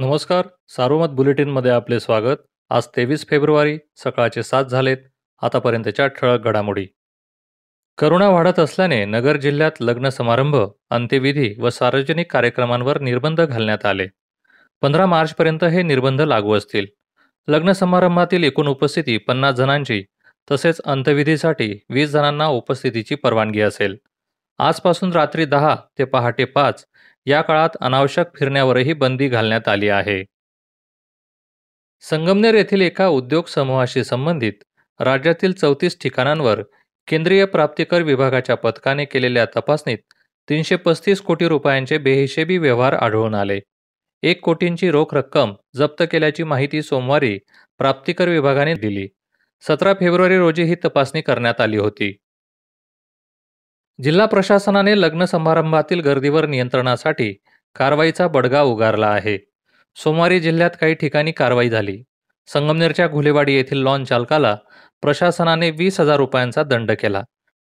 नमस्कार सारोमत बुलेटिनमध्ये आपले स्वागत आज तेवीस फेब्रुवारी सकाळचे सात झालेत आतापर्यंतच्या ठळक घडामोडी करोना वाढत असल्याने नगर जिल्ह्यात लग्न समारंभ अंत्यविधी व सार्वजनिक कार्यक्रमांवर निर्बंध घालण्यात आले पंधरा मार्चपर्यंत हे निर्बंध लागू असतील लग्न समारंभातील एकूण उपस्थिती पन्नास जणांची तसेच अंत्यविधीसाठी वीस जणांना उपस्थितीची परवानगी असेल आजपासून रात्री दहा ते पहाटे पाच या काळात अनावश्यक फिरण्यावरही बंदी घालण्यात आली आहे संगमनेर येथील एका उद्योग समूहाशी संबंधित राज्यातील चौतीस ठिकाणांवर केंद्रीय प्राप्तिकर विभागाच्या पथकाने केलेल्या तपासणीत तीनशे पस्तीस कोटी रुपयांचे बेहिशेबी व्यवहार आढळून आले एक कोटींची रोख रक्कम जप्त केल्याची माहिती सोमवारी प्राप्तिकर विभागाने दिली सतरा फेब्रुवारी रोजी ही तपासणी करण्यात आली होती जिल्हा प्रशासनाने लग्न समारंभातील गर्दीवर नियंत्रणासाठी कारवाईचा बडगा उगारला आहे सोमवारी जिल्ह्यात काही ठिकाणी कारवाई झाली संगमनेरच्या घुलेवाडी येथील लॉन चालकाला प्रशासनाने वीस हजार रुपयांचा दंड केला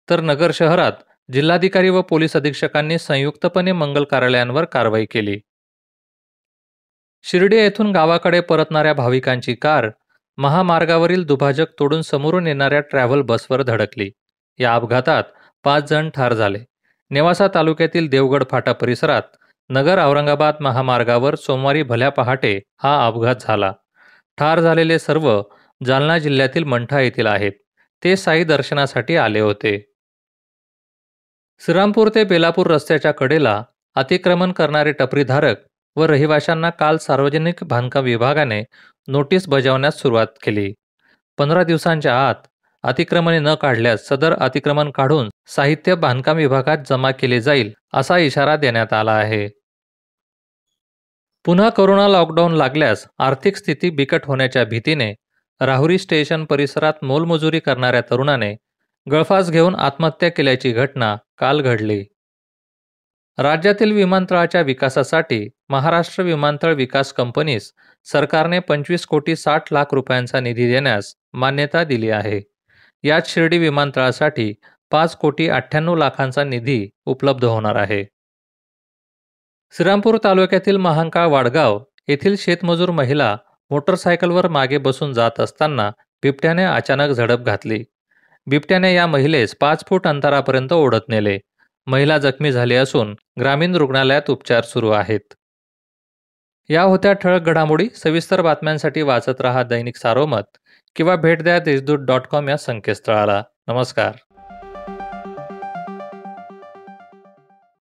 तर नगर शहरात जिल्हाधिकारी व पोलीस अधीक्षकांनी संयुक्तपणे मंगल कार्यालयांवर कारवाई केली शिर्डी येथून गावाकडे परतणाऱ्या भाविकांची कार महामार्गावरील दुभाजक तोडून समोरून येणाऱ्या ट्रॅव्हल बसवर धडकली या अपघातात पाच जण ठार झाले नेवासा तालुक्यातील देवगड फाटा परिसरात नगर औरंगाबाद महामार्गावर सोमवारी भल्या पहाटे हा अपघात झाला ठार झालेले सर्व जालना जिल्ह्यातील मंठा येथील आहेत ते साई दर्शनासाठी आले होते श्रीरामपूर ते बेलापूर रस्त्याच्या कडेला अतिक्रमण करणारे टपरीधारक व रहिवाशांना काल सार्वजनिक बांधकाम विभागाने नोटीस बजावण्यास सुरुवात केली पंधरा दिवसांच्या आत अतिक्रमणे न काढल्यास सदर अतिक्रमण काढून साहित्य बांधकाम विभागात जमा केले जाईल असा इशारा देण्यात आला आहे पुन्हा कोरोना लॉकडाऊन लागल्यास आर्थिक स्थिती बिकट होण्याच्या भीतीने राहुरी स्टेशन परिसरात मोलमजुरी करणाऱ्या तरुणाने गळफास घेऊन आत्महत्या केल्याची घटना काल घडली राज्यातील विमानतळाच्या विकासासाठी महाराष्ट्र विमानतळ विकास कंपनीस सरकारने पंचवीस कोटी साठ लाख रुपयांचा निधी देण्यास मान्यता दिली आहे याच शिर्डी विमानतळासाठी पाच कोटी अठ्ठ्याण्णव लाखांचा निधी उपलब्ध होणार आहे श्रीरामपूर तालुक्यातील महांकाळ वाडगाव येथील शेतमजूर महिला मोटरसायकलवर मागे बसून जात असताना बिबट्याने अचानक झडप घातली बिबट्याने या महिलेस पाच फूट अंतरापर्यंत ओढत नेले महिला जखमी झाली असून ग्रामीण रुग्णालयात उपचार सुरू आहेत या होत्या ठळक घडामोडी सविस्तर बातम्यांसाठी वाचत रहा दैनिक सारोमत किंवा भेट द्या देशदूत डॉट कॉम या संकेतस्थळाला नमस्कार